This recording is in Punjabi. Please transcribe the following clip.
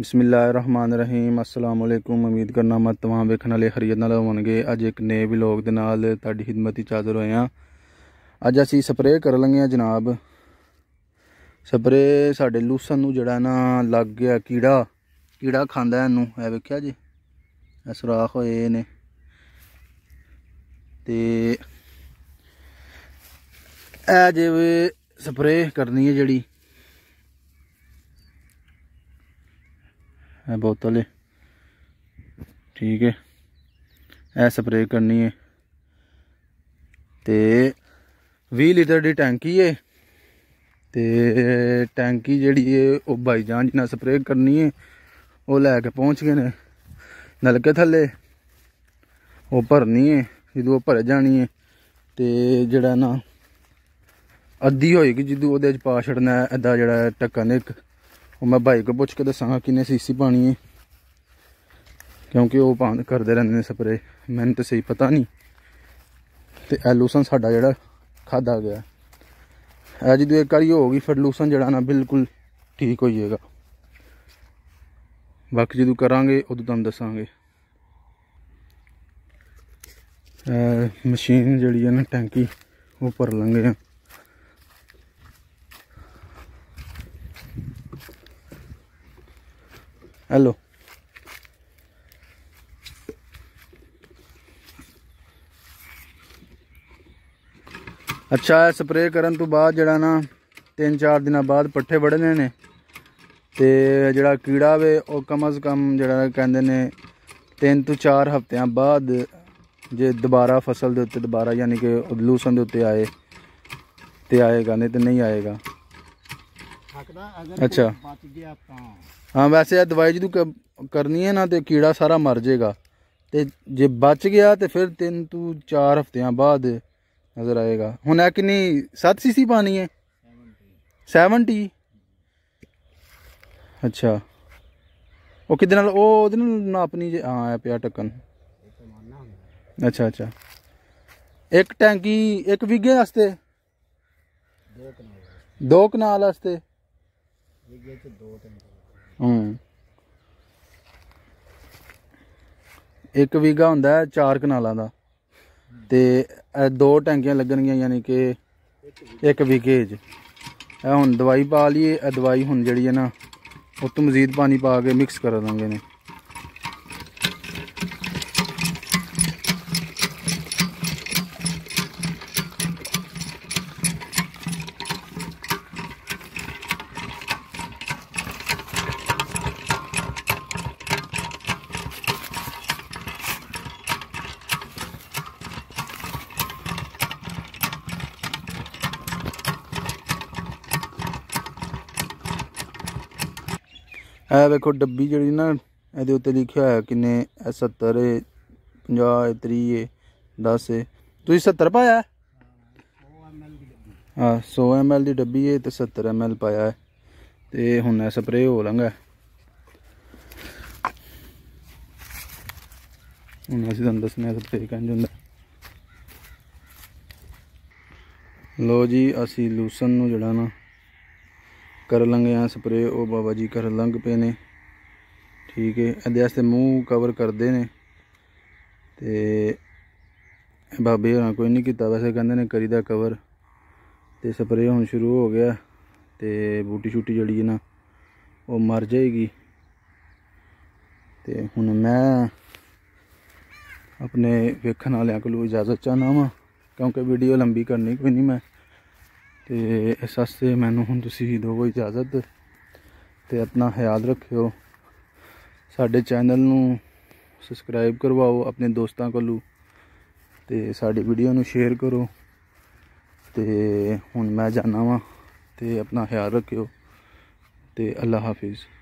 ਰਹੀਮ ਅਸਲਾਮ ਅਲੈਕੁਮ ਉਮੀਦ ਕਰਨਾ ਮੈਂ ਤਮਾਮ ਵੇਖਣ ਵਾਲੇ ਹਰੀਅਤ ਨਾਲ ਹੋਣਗੇ ਅੱਜ ਇੱਕ ਨਵੇਂ ਵਲੌਗ ਦੇ ਨਾਲ ਤੁਹਾਡੀ ਖਿਦਮਤ ਵਿੱਚ ਹਾਜ਼ਰ ਹੋਏ ਅੱਜ ਅਸੀਂ ਸਪਰੇਅ ਕਰ ਲੰਗੇ ਆ ਜਨਾਬ ਸਪਰੇਅ ਸਾਡੇ ਲੂਸਨ ਨੂੰ ਜਿਹੜਾ ਨਾ ਲੱਗ ਗਿਆ ਕੀੜਾ ਕੀੜਾ ਖਾਂਦਾ ਇਹਨੂੰ ਐ ਵੇਖਿਆ ਜੀ ਇਹ ਸੁਰਾਖ ਹੋਏ ਨੇ ਤੇ ਐ ਜੇ ਸਪਰੇਅ ਕਰਨੀ ਹੈ ਜਿਹੜੀ ਹੈ ਬੋਤਲ ਇਹ ਠੀਕ ਹੈ ਐ ਸਪਰੇ ਕਰਨੀ ਹੈ ਤੇ 20 ਲੀਟਰ ਦੀ ਟੈਂਕੀ ਹੈ ਤੇ ਟੈਂਕੀ ਜਿਹੜੀ ਹੈ ਉਹ ਭਾਈਜਾਨ ਜੀ ਨਾਲ ਸਪਰੇ ਕਰਨੀ ਹੈ ਉਹ ਲੈ ਕੇ ਪਹੁੰਚ ਗਏ ਨੇ ਨਲਕੇ ਥੱਲੇ ਉਹ ਭਰਨੀ ਹੈ ਜਦੋਂ ਉਹ ਭਰ ਜਾਣੀ ਹੈ ਤੇ ਜਿਹੜਾ ਨਾ ਅੱਧੀ ਹੋਏਗੀ ਜਦੋਂ ਉਹਦੇ ਚ ਪਾ ਛੜਨਾ ਐਦਾ ਜਿਹੜਾ ਨੇ ਇੱਕ ਉਹ ਮੈਂ ਭਾਈ ਕੋ ਪੁੱਛ ਕੇ ਦੱਸਾਂਗਾ ਕਿੰਨੇ ਸੀਸੀ ਪਾਣੀ ਹੈ ਕਿਉਂਕਿ ਉਹ ਪਾਣ ਕਰਦੇ ਰਹਿੰਦੇ ਨੇ ਸਪਰੇ ਮੈਨੂੰ ਤਾਂ ਸਹੀ ਪਤਾ ਨਹੀਂ ਤੇ ਐਲੂਸਨ ਸਾਡਾ ਜਿਹੜਾ ਖਾਦਾ ਗਿਆ ਅੱਜ ਜਦੋਂ ਇੱਕ ਵਾਰੀ ਹੋ ਗਈ ਫਿਰ ਲੂਸਨ ਜਿਹੜਾ ਨਾ ਬਿਲਕੁਲ ਠੀਕ ਹੋ ਜਾਏਗਾ ਬਾਕੀ ਜਦੋਂ ਕਰਾਂਗੇ ਉਦੋਂ ਤੁਹਾਨੂੰ ਦੱਸਾਂਗੇ ਮਸ਼ੀਨ ਜਿਹੜੀ ਹੈ ਨਾ ਟੈਂਕੀ ਉਹ ਭਰ ਲਾਂਗੇ ਹੈਲੋ ਅੱਛਾ ਸਪਰੇਅ ਕਰਨ ਤੋਂ ਬਾਅਦ ਜਿਹੜਾ ਨਾ 3-4 ਦਿਨਾਂ ਬਾਅਦ ਪੱਠੇ ਵੜਨੇ ਨੇ ਤੇ ਜਿਹੜਾ ਕੀੜਾ ਵੇ ਉਹ ਕਮ ਅਜ਼ ਕਮ ਜਿਹੜਾ ਕਹਿੰਦੇ ਨੇ 3 ਤੋਂ 4 ਹਫ਼ਤਿਆਂ ਬਾਅਦ ਜੇ ਦੁਬਾਰਾ ਫਸਲ ਦੇ ਉੱਤੇ ਦੁਬਾਰਾ ਯਾਨੀ ਕਿ ਉਦਲੂਸਨ ਦੇ ਉੱਤੇ ਆਏ ਤੇ ਆਏਗਾ ਨਹੀਂ ਤੇ ਨਹੀਂ ਆਏਗਾ ਅੱਛਾ ਬਚ ਗਿਆ ਤਾਂ ਹਾਂ ਵੈਸੇ ਇਹ ਦਵਾਈ ਜਦੋਂ ਕਰਨੀ ਹੈ ਨਾ ਤੇ ਕੀੜਾ ਸਾਰਾ ਮਰ ਜਾਏਗਾ ਤੇ ਜੇ ਬਚ ਗਿਆ ਤੇ ਫਿਰ ਤਿੰਨ ਤੋਂ ਚਾਰ ਹਫ਼ਤਿਆਂ ਬਾਅਦ ਨਜ਼ਰ ਆਏਗਾ ਹੁਣ ਇਹ ਕਿੰਨੀ 7 ਸੀਸੀ ਪਾਣੀ ਹੈ 70 ਅੱਛਾ ਉਹ ਕਿਦ ਨਾਲ ਉਹ ਉਹਦੇ ਨਾਲ ਨਾਪਨੀ ਜੇ ਹਾਂ ਆ ਪਿਆ ਟੱਕਣ ਅੱਛਾ ਅੱਛਾ ਇੱਕ ਟੈਂਕੀ ਇੱਕ ਵਿਗੇ ਵਾਸਤੇ ਦੋ ਕਨਾਲ ਵਾਸਤੇ ਦੋ ਤਿੰਨ ਹੂੰ ਇੱਕ ਵੀਗਾ ਹੁੰਦਾ ਚਾਰ ਕਨਾਲਾਂ ਦਾ ਤੇ ਇਹ ਦੋ ਟੈਂਕੀਆਂ ਲੱਗਣਗੀਆਂ ਯਾਨੀ ਕਿ ਇੱਕ ਵੀਗੇ ਚ ਇਹ ਹੁਣ ਦਵਾਈ ਪਾ ਲਈਏ ਇਹ ਦਵਾਈ ਹੁਣ ਜਿਹੜੀ ਹੈ ਨਾ ਉਹ ਤੋਂ ਮਜ਼ੀਦ ਪਾਣੀ ਪਾ ਕੇ ਮਿਕਸ ਕਰ ਦਾਂਗੇ ਨੇ ਇਹ ਵੇਖੋ ਡੱਬੀ ਜਿਹੜੀ ਨਾ ਇਹਦੇ ਉੱਤੇ ਲਿਖਿਆ ਹੋਇਆ ਕਿੰਨੇ 70 50 30 ਏ 10 ਏ ਤੁਸੀਂ 70 ਪਾਇਆ ਹਾਂ 100 ml ਦੀ ਡੱਬੀ ਏ ਤੇ 70 ml ਪਾਇਆ ਤੇ ਹੁਣ ਇਹ ਸਪਰੇ ਹੋ ਲੰਗਾ ਹੁਣ ਅਸੀਂ ਤੁਹਾਨੂੰ ਦੱਸਣਾ ਸਪਰੇ ਕੰਜ ਹੁੰਦਾ ਲੋ ਜੀ ਅਸੀਂ ਲੂਸਨ ਨੂੰ ਜਿਹੜਾ ਨਾ ਕਰ लेंगे ਸਪਰੇ ਉਹ ਬਾਬਾ ਜੀ ਕਰ ਲੰਗ ਪਏ ਨੇ ਠੀਕ ਹੈ ਇਹਦੇ ਵਾਸਤੇ ਮੂੰਹ ਕਵਰ ਕਰਦੇ ਨੇ ਤੇ ਬਾਬੇ ਹੋਰਾਂ ਕੋਈ ਨਹੀਂ ਕੀਤਾ ਵੈਸੇ ਕਹਿੰਦੇ ਨੇ ਕਰੀਦਾ ਕਵਰ ਤੇ ਸਪਰੇ ਹੁਣ ਸ਼ੁਰੂ ਹੋ ਗਿਆ ਤੇ ਬੂਟੀ ਛੁੱਟੀ ਜਿਹੜੀ ਹੈ ਨਾ ਉਹ ਮਰ ਜਾਏਗੀ ਤੇ ਹੁਣ ਮੈਂ ਆਪਣੇ ਵੇਖਣ ਵਾਲਿਆਂ ਕੋਲੋਂ ਇਜਾਜ਼ਤ ਚਾਹਨਾ ਵਾਂ ਕਿਉਂਕਿ ਵੀਡੀਓ ਲੰਬੀ ਕਰਨੀ ਕੋਈ ਨਹੀਂ ਮੈਂ ਤੇ ਇਸ ਵਾਸਤੇ ਮੈਨੂੰ ਹੁਣ ਤੁਸੀਂ ਦਿਓ ਇਜਾਜ਼ਤ ਤੇ ਆਪਣਾ ਖਿਆਲ ਰੱਖਿਓ ਸਾਡੇ ਚੈਨਲ ਨੂੰ ਸਬਸਕ੍ਰਾਈਬ ਕਰਵਾਓ ਆਪਣੇ ਦੋਸਤਾਂ ਕੋਲੋਂ ਤੇ ਸਾਡੀ ਵੀਡੀਓ ਨੂੰ ਸ਼ੇਅਰ ਕਰੋ ਤੇ ਹੁਣ ਮੈਂ ਜਾਣਾ ਵਾਂ ਤੇ ਆਪਣਾ ਖਿਆਲ ਰੱਖਿਓ ਤੇ ਅੱਲਾ ਹਾਫਿਜ਼